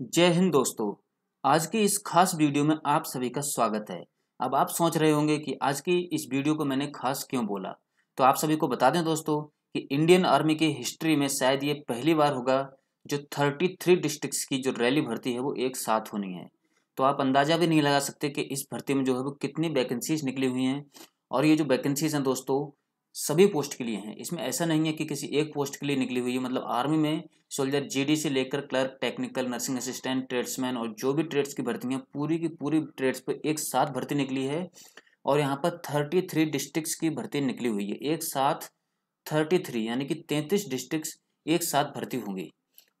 जय हिंद दोस्तों आज की इस खास वीडियो में आप सभी का स्वागत है अब आप सोच रहे होंगे कि आज की इस वीडियो को मैंने खास क्यों बोला तो आप सभी को बता दें दोस्तों कि इंडियन आर्मी की हिस्ट्री में शायद ये पहली बार होगा जो 33 डिस्ट्रिक्ट्स की जो रैली भर्ती है वो एक साथ होनी है तो आप अंदाज़ा भी नहीं लगा सकते कि इस भर्ती में जो है वो कितनी वैकेंसीज निकली हुई हैं और ये जो वैकेंसीज हैं दोस्तों सभी पोस्ट के लिए हैं इसमें ऐसा नहीं है कि किसी एक पोस्ट के लिए निकली हुई है मतलब आर्मी में सोल्जर जीडी से लेकर clerk technical nursing assistant tradesman और जो भी ट्रेड्स की भर्ती हैं पूरी की पूरी ट्रेड्स पर एक साथ भर्ती निकली है और यहाँ पर थर्टी थ्री डिस्ट्रिक्स की भर्ती निकली हुई है एक साथ थर्टी थ्री यानी कि तैंतीस डिस्ट्रिक्ट एक साथ भर्ती होंगी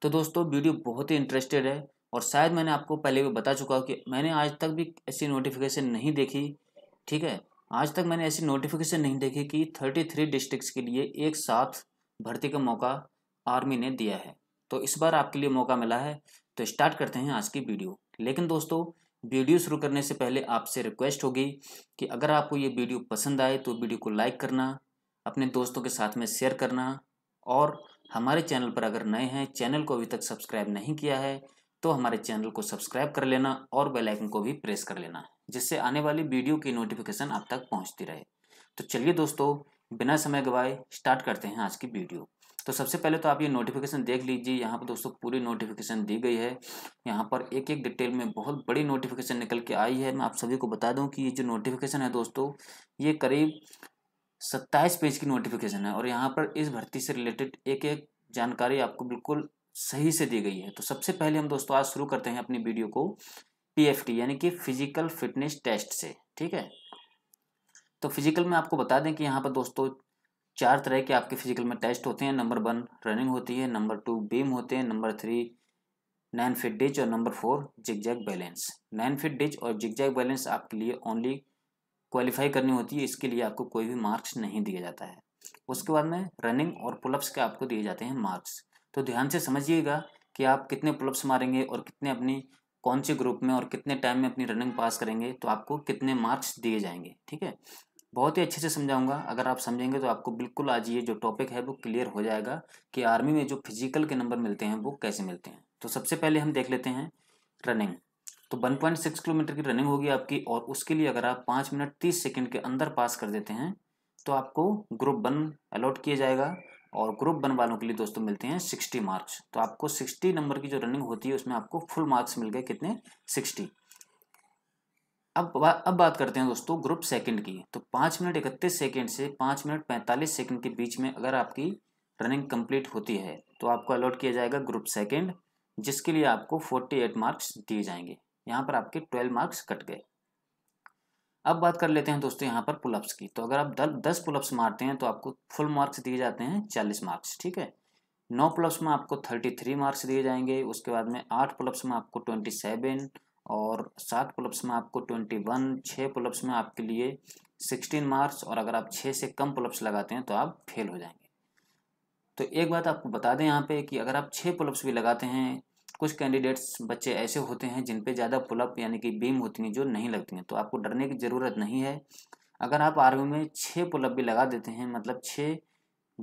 तो दोस्तों वीडियो बहुत ही इंटरेस्टेड है और शायद मैंने आपको पहले भी बता चुका हूँ कि मैंने आज तक भी ऐसी नोटिफिकेशन नहीं देखी ठीक है आज तक मैंने ऐसी नोटिफिकेशन नहीं देखी कि 33 डिस्ट्रिक्ट्स के लिए एक साथ भर्ती का मौका आर्मी ने दिया है तो इस बार आपके लिए मौका मिला है तो स्टार्ट करते हैं आज की वीडियो लेकिन दोस्तों वीडियो शुरू करने से पहले आपसे रिक्वेस्ट होगी कि अगर आपको ये वीडियो पसंद आए तो वीडियो को लाइक करना अपने दोस्तों के साथ में शेयर करना और हमारे चैनल पर अगर नए हैं चैनल को अभी तक सब्सक्राइब नहीं किया है तो हमारे चैनल को सब्सक्राइब कर लेना और बेल आइकन को भी प्रेस कर लेना है जिससे आने वाली वीडियो की नोटिफिकेशन आप तक पहुँचती रहे तो चलिए दोस्तों बिना समय गवाए स्टार्ट करते हैं आज की वीडियो तो सबसे पहले तो आप ये नोटिफिकेशन देख लीजिए यहाँ पर दोस्तों पूरी नोटिफिकेशन दी गई है यहाँ पर एक एक डिटेल में बहुत बड़ी नोटिफिकेशन निकल के आई है मैं आप सभी को बता दूँ कि ये जो नोटिफिकेशन है दोस्तों ये करीब सत्ताईस पेज की नोटिफिकेशन है और यहाँ पर इस भर्ती से रिलेटेड एक एक जानकारी आपको बिल्कुल सही से दी गई है तो सबसे पहले हम दोस्तों आज शुरू करते हैं अपनी वीडियो को पीएफटी यानी कि फिजिकल फिटनेस टेस्ट से ठीक है तो फिजिकल में आपको बता दें कि यहाँ पर दोस्तों चार तरह के आपके फिजिकल में टेस्ट होते हैं नंबर वन रनिंग होती है नंबर टू बीम होते हैं number three nine feet ditch और number four zigzag balance nine feet ditch और जिगजैग बैलेंस आपके लिए ओनली क्वालिफाई करनी होती है इसके लिए आपको कोई भी मार्क्स नहीं दिया जाता है उसके बाद में रनिंग और पुलअप्स के आपको दिए जाते हैं मार्क्स तो ध्यान से समझिएगा कि आप कितने पुलअप्स मारेंगे और कितने अपनी कौन से ग्रुप में और कितने टाइम में अपनी रनिंग पास करेंगे तो आपको कितने मार्क्स दिए जाएंगे ठीक है बहुत ही अच्छे से समझाऊंगा अगर आप समझेंगे तो आपको बिल्कुल आज ये जो टॉपिक है वो क्लियर हो जाएगा कि आर्मी में जो फिजिकल के नंबर मिलते हैं वो कैसे मिलते हैं तो सबसे पहले हम देख लेते हैं रनिंग तो 1.6 किलोमीटर की रनिंग होगी आपकी और उसके लिए अगर आप पाँच मिनट तीस सेकेंड के अंदर पास कर देते हैं तो आपको ग्रुप वन अलॉट किया जाएगा और ग्रुप वन वालों के लिए दोस्तों मिलते हैं सिक्सटी मार्क्स तो आपको सिक्सटी नंबर की जो रनिंग होती है उसमें आपको फुल मार्क्स मिल गए कितने सिक्सटी अब अब बात करते हैं दोस्तों ग्रुप सेकंड की तो पाँच मिनट इकतीस सेकंड से पाँच मिनट पैंतालीस सेकंड के बीच में अगर आपकी रनिंग कंप्लीट होती है तो आपको अलॉट किया जाएगा ग्रुप सेकंड जिसके लिए आपको फोर्टी एट मार्क्स दिए जाएंगे यहाँ पर आपके ट्वेल्व मार्क्स कट गए अब बात कर लेते हैं दोस्तों यहाँ पर पुलअप्स की तो अगर आप दस पुलअप्स मारते हैं तो आपको फुल मार्क्स दिए जाते हैं चालीस मार्क्स ठीक है नौ पुलअप्स में आपको थर्टी थ्री मार्क्स दिए जाएंगे उसके बाद में आठ पुलअप्स में आपको ट्वेंटी सेवन और सात पुलअप्स में आपको ट्वेंटी वन छः पुलअप्स में आपके लिए सिक्सटीन मार्क्स और अगर आप छः से कम पुलअप्स लगाते हैं तो आप फेल हो जाएंगे तो एक बात आपको बता दें यहाँ पे कि अगर आप छः पुलअप्स भी लगाते हैं कुछ कैंडिडेट्स बच्चे ऐसे होते हैं जिन पे ज़्यादा पुलअप यानी कि बीम होती हैं जो नहीं लगती हैं तो आपको डरने की ज़रूरत नहीं है अगर आप आर्मी में छः पुलअप भी लगा देते हैं मतलब छः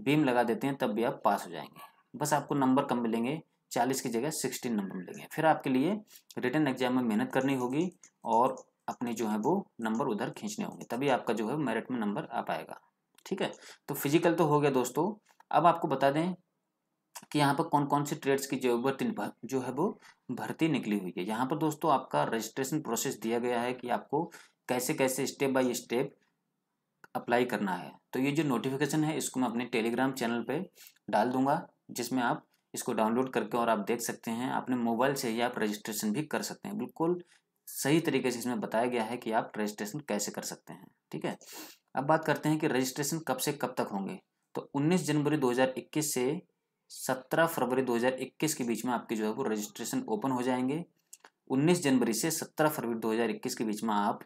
बीम लगा देते हैं तब भी आप पास हो जाएंगे बस आपको नंबर कम मिलेंगे चालीस की जगह सिक्सटीन नंबर मिलेंगे फिर आपके लिए रिटर्न एग्जाम में मेहनत करनी होगी और अपने जो है वो नंबर उधर खींचने होंगे तभी आपका जो है मेरिट में नंबर आ पाएगा ठीक है तो फिजिकल तो हो गया दोस्तों अब आपको बता दें कि यहाँ पर कौन कौन से ट्रेड्स की जो भर्ती जो है वो भर्ती निकली हुई है यहाँ पर दोस्तों आपका रजिस्ट्रेशन प्रोसेस दिया गया है कि आपको कैसे कैसे स्टेप बाय स्टेप अप्लाई करना है तो ये जो नोटिफिकेशन है इसको मैं अपने टेलीग्राम चैनल पे डाल दूंगा जिसमें आप इसको डाउनलोड करके और आप देख सकते हैं अपने मोबाइल से ही आप रजिस्ट्रेशन भी कर सकते हैं बिल्कुल सही तरीके से इसमें बताया गया है कि आप रजिस्ट्रेशन कैसे कर सकते हैं ठीक है अब बात करते हैं कि रजिस्ट्रेशन कब से कब तक होंगे तो 19 जनवरी 2021 से 17 फरवरी 2021 के बीच में आपके जो है वो रजिस्ट्रेशन ओपन हो जाएंगे 19 जनवरी से 17 फरवरी 2021 के बीच में आप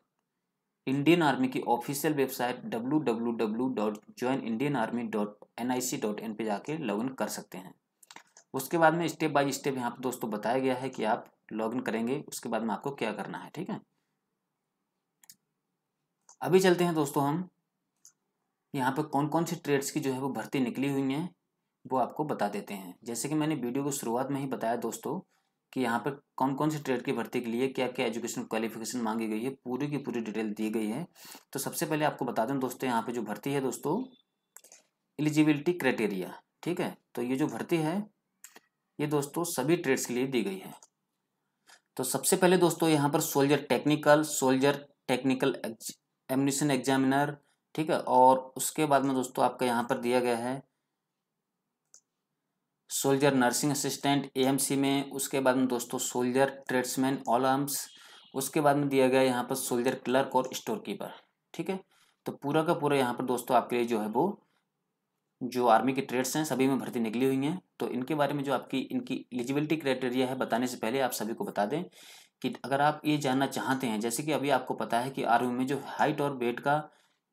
इंडियन आर्मी की ऑफिशियल वेबसाइट www.joinindianarmy.nic.in पे जाके लॉगिन कर सकते हैं उसके बाद में स्टेप बाय स्टेप यहाँ पर दोस्तों बताया गया है कि आप लॉगिन करेंगे उसके बाद में आपको क्या करना है ठीक है अभी चलते हैं दोस्तों हम यहाँ पर कौन कौन सी ट्रेड्स की जो है वो भर्ती निकली हुई हैं वो आपको बता देते हैं जैसे कि मैंने वीडियो को शुरुआत में ही बताया दोस्तों कि यहाँ पर कौन कौन से ट्रेड की भर्ती के लिए क्या क्या एजुकेशन क्वालिफिकेशन मांगी गई है पूरी की पूरी डिटेल दी गई है तो सबसे पहले आपको बता दें दोस्तों यहाँ पर जो भर्ती है दोस्तों एलिजिबिलिटी क्राइटेरिया ठीक है तो ये जो भर्ती है ये दोस्तों सभी ट्रेड्स के लिए दी गई है तो सबसे पहले दोस्तों यहाँ पर सोल्जर टेक्निकल सोल्जर टेक्निकल एमिनेशन एग्जामिनर ठीक है और उसके बाद में दोस्तों आपका यहाँ पर दिया गया है सोल्जर नर्सिंग असिस्टेंट एएमसी में उसके बाद में दोस्तों सोल्जर ट्रेड्समैन ऑल आर्म्स उसके बाद में दिया गया यहाँ पर सोल्जर क्लर्क और स्टोर कीपर ठीक है तो पूरा का पूरा यहाँ पर दोस्तों आपके लिए जो है वो जो आर्मी के ट्रेड्स हैं सभी में भर्ती निकली हुई हैं तो इनके बारे में जो आपकी इनकी एलिजिबिलिटी क्राइटेरिया है बताने से पहले आप सभी को बता दें कि अगर आप ये जानना चाहते हैं जैसे कि अभी आपको पता है कि आर्मी में जो हाइट और वेट का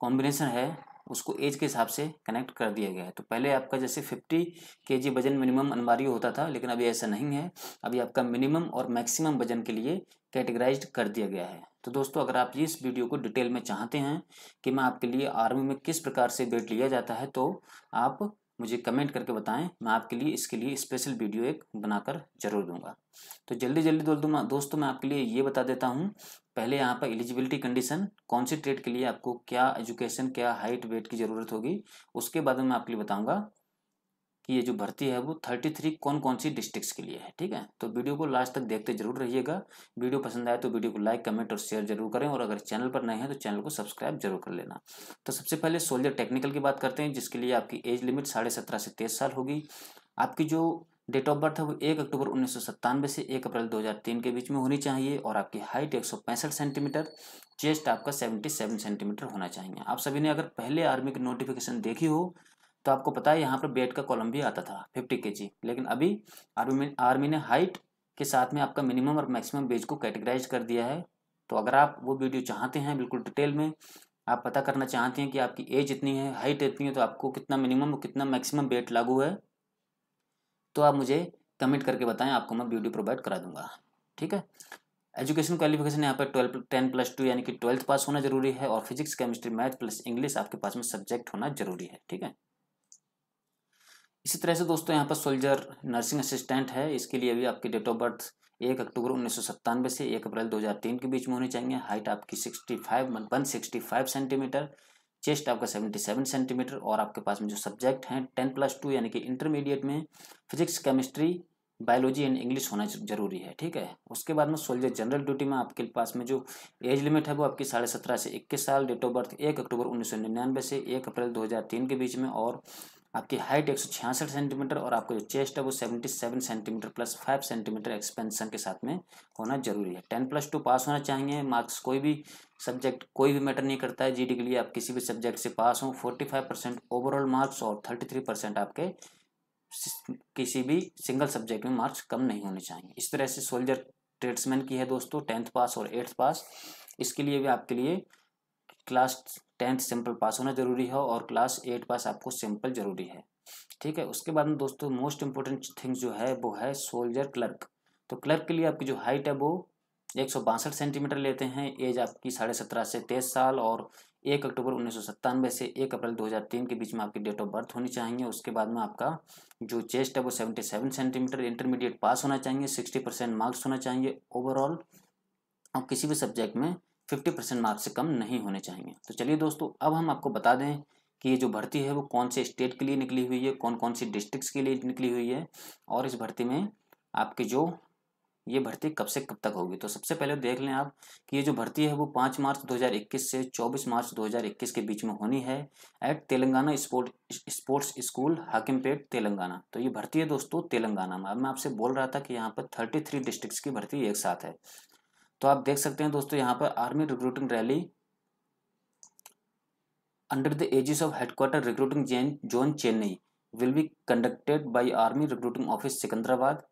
कॉम्बिनेशन है उसको एज के हिसाब से कनेक्ट कर दिया गया है तो पहले आपका जैसे फिफ्टी के जी वजन मिनिमम अनिवार्य होता था लेकिन अभी ऐसा नहीं है अभी आपका मिनिमम और मैक्सिमम वजन के लिए कैटेगराइज कर दिया गया है तो दोस्तों अगर आप इस वीडियो को डिटेल में चाहते हैं कि मैं आपके लिए आर्मी में किस प्रकार से वेट लिया जाता है तो आप मुझे कमेंट करके बताएं मैं आपके लिए इसके लिए स्पेशल वीडियो एक बनाकर जरूर दूंगा तो जल्दी जल्दी दोस्तों दोस्तों मैं आपके लिए ये बता देता हूँ पहले यहाँ पर एलिजिबिलिटी कंडीशन कौन सी ट्रेड के लिए आपको क्या एजुकेशन क्या हाइट वेट की ज़रूरत होगी उसके बाद में मैं आपके लिए बताऊँगा कि ये जो भर्ती है वो थर्टी थ्री कौन कौन सी डिस्ट्रिक्ट्स के लिए है ठीक है तो वीडियो को लास्ट तक देखते जरूर रहिएगा वीडियो पसंद आए तो वीडियो को लाइक कमेंट और शेयर जरूर करें और अगर चैनल पर नए हैं तो चैनल को सब्सक्राइब जरूर कर लेना तो सबसे पहले सोल्जर टेक्निकल की बात करते हैं जिसके लिए आपकी एज लिमिट साढ़े सत्रह से तेईस साल होगी आपकी जो डेट ऑफ बर्थ है वो एक अक्टूबर उन्नीस से एक अप्रैल दो के बीच में होनी चाहिए और आपकी हाइट एक सेंटीमीटर चेस्ट आपका सेवेंटी सेंटीमीटर होना चाहिए आप सभी ने अगर पहले आर्मी की नोटिफिकेशन देखी हो तो आपको पता है यहाँ पर बेट e का कॉलम भी आता था फिफ्टी के जी लेकिन अभी आर्मी आर्मी ने हाइट के साथ में आपका मिनिमम और मैक्सिमम बेज को कैटेगराइज कर दिया है तो अगर आप वो वीडियो चाहते हैं बिल्कुल डिटेल में आप पता करना चाहते हैं कि आपकी एज इतनी है हाइट इतनी है तो आपको कितना मिनिमम और कितना मैक्सिमम बेट e लागू है तो आप मुझे कमेंट करके बताएं आपको मैं वीडियो प्रोवाइड करा दूंगा ठीक है एजुकेशन क्वालिफिकेशन यहाँ पर ट्वेल्व टेन प्लस टू यानी कि ट्वेल्थ पास होना जरूरी है और physics chemistry math plus English आपके पास में सब्जेक्ट होना जरूरी है ठीक है इसी तरह से दोस्तों यहाँ पर सोल्जर नर्सिंग असिस्टेंट है इसके लिए भी आपकी डेट ऑफ बर्थ एक अक्टूबर उन्नीस से एक अप्रैल 2003 के बीच में होनी चाहिए हाइट आपकी 65 सिक्सटी मतलब सेंटीमीटर चेस्ट आपका 77 सेंटीमीटर और आपके पास में जो सब्जेक्ट हैं टेन प्लस टू यानी कि इंटरमीडिएट में physics chemistry biology and English होना जरूरी है ठीक है उसके बाद में सोल्जर जनरल ड्यूटी में आपके पास में जो एज लिमिट है वो आपकी साढ़े सत्रह से इक्कीस साल डेट ऑफ बर्थ एक अक्टूबर उन्नीस से एक अप्रैल तीन के बीच में और आपकी हाइट एक सेंटीमीटर और आपका जो चेस्ट है वो 77 सेंटीमीटर प्लस 5 सेंटीमीटर एक्सपेंशन के साथ में होना जरूरी है 10 प्लस टू पास होना चाहिए मार्क्स कोई भी सब्जेक्ट कोई भी मैटर नहीं करता है जीडी के लिए आप किसी भी सब्जेक्ट से पास हों फाइव परसेंट ओवरऑल मार्क्स और थ्री परसेंट आपके किसी भी सिंगल सब्जेक्ट में मार्क्स कम नहीं होने चाहिए इस तरह से सोल्जर ट्रेड्समैन की है दोस्तों टेंथ पास और एट्थ पास इसके लिए भी आपके लिए क्लास टेंथ सिंपल पास होना जरूरी है और क्लास एट पास आपको सिंपल जरूरी है ठीक है उसके बाद में दोस्तों मोस्ट इंपॉर्टेंट थिंग्स जो है वो है सोल्जर क्लर्क तो क्लर्क के लिए आपकी जो हाइट है वो एक सौ बासठ सेंटीमीटर लेते हैं एज आपकी साढ़े सत्रह से तेईस साल और एक अक्टूबर उन्नीस सौ सत्तानवे से एक अप्रैल दो हज़ार तीन के बीच में आपकी डेट ऑफ बर्थ होनी चाहिए उसके बाद में आपका जो चेस्ट है वो seventy seven centimetre intermediate pass होना चाहिए सिक्सटी परसेंट मार्क्स होना चाहिए ओवरऑल और किसी भी सब्जेक्ट में फिफ्टी परसेंट मार्क्स से कम नहीं होने चाहिए तो चलिए दोस्तों अब हम आपको बता दें कि ये जो भर्ती है वो कौन से स्टेट के लिए निकली हुई है कौन कौन सी डिस्ट्रिक्ट्स के लिए निकली हुई है और इस भर्ती में आपके जो ये भर्ती कब से कब तक होगी तो सबसे पहले देख लें आप कि ये जो भर्ती है वो पाँच मार्च 2021 से 24 मार्च 2021 के बीच में होनी है at Telangana sport sports school Hakimpet Telangana तो ये भर्ती है दोस्तों तेलंगाना में अब मैं आपसे बोल रहा था कि यहाँ पर 33 डिस्ट्रिक्ट्स की भर्ती एक साथ है तो आप देख सकते हैं दोस्तों यहाँ पर army recruiting rally under the aegis of headquarter recruiting zone Chennai will be conducted by army recruiting office Secunderabad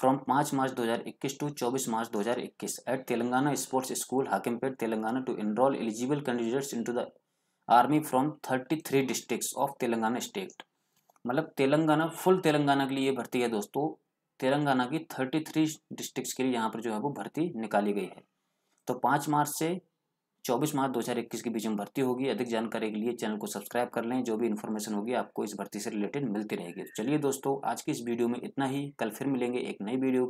from पाँच मार्च 2021 हज़ार इक्कीस टू चौबीस मार्च दो हज़ार इक्कीस at Telangana sports school Hakimpet Telangana to enrol eligible candidates into the army from thirty three district of Telangana state मतलब Telangana full Telangana के लिए भर्ती है दोस्तों तेलंगाना की 33 डिस्ट्रिक्ट्स के लिए यहाँ पर जो है वो भर्ती निकाली गई है तो पांच मार्च से 24 मार्च 2021 के बीच में भर्ती होगी अधिक जानकारी के लिए चैनल को सब्सक्राइब कर लें जो भी इन्फॉर्मेशन होगी आपको इस भर्ती से रिलेटेड मिलती रहेगी तो चलिए दोस्तों आज की इस वीडियो में इतना ही कल फिर मिलेंगे एक नई वीडियो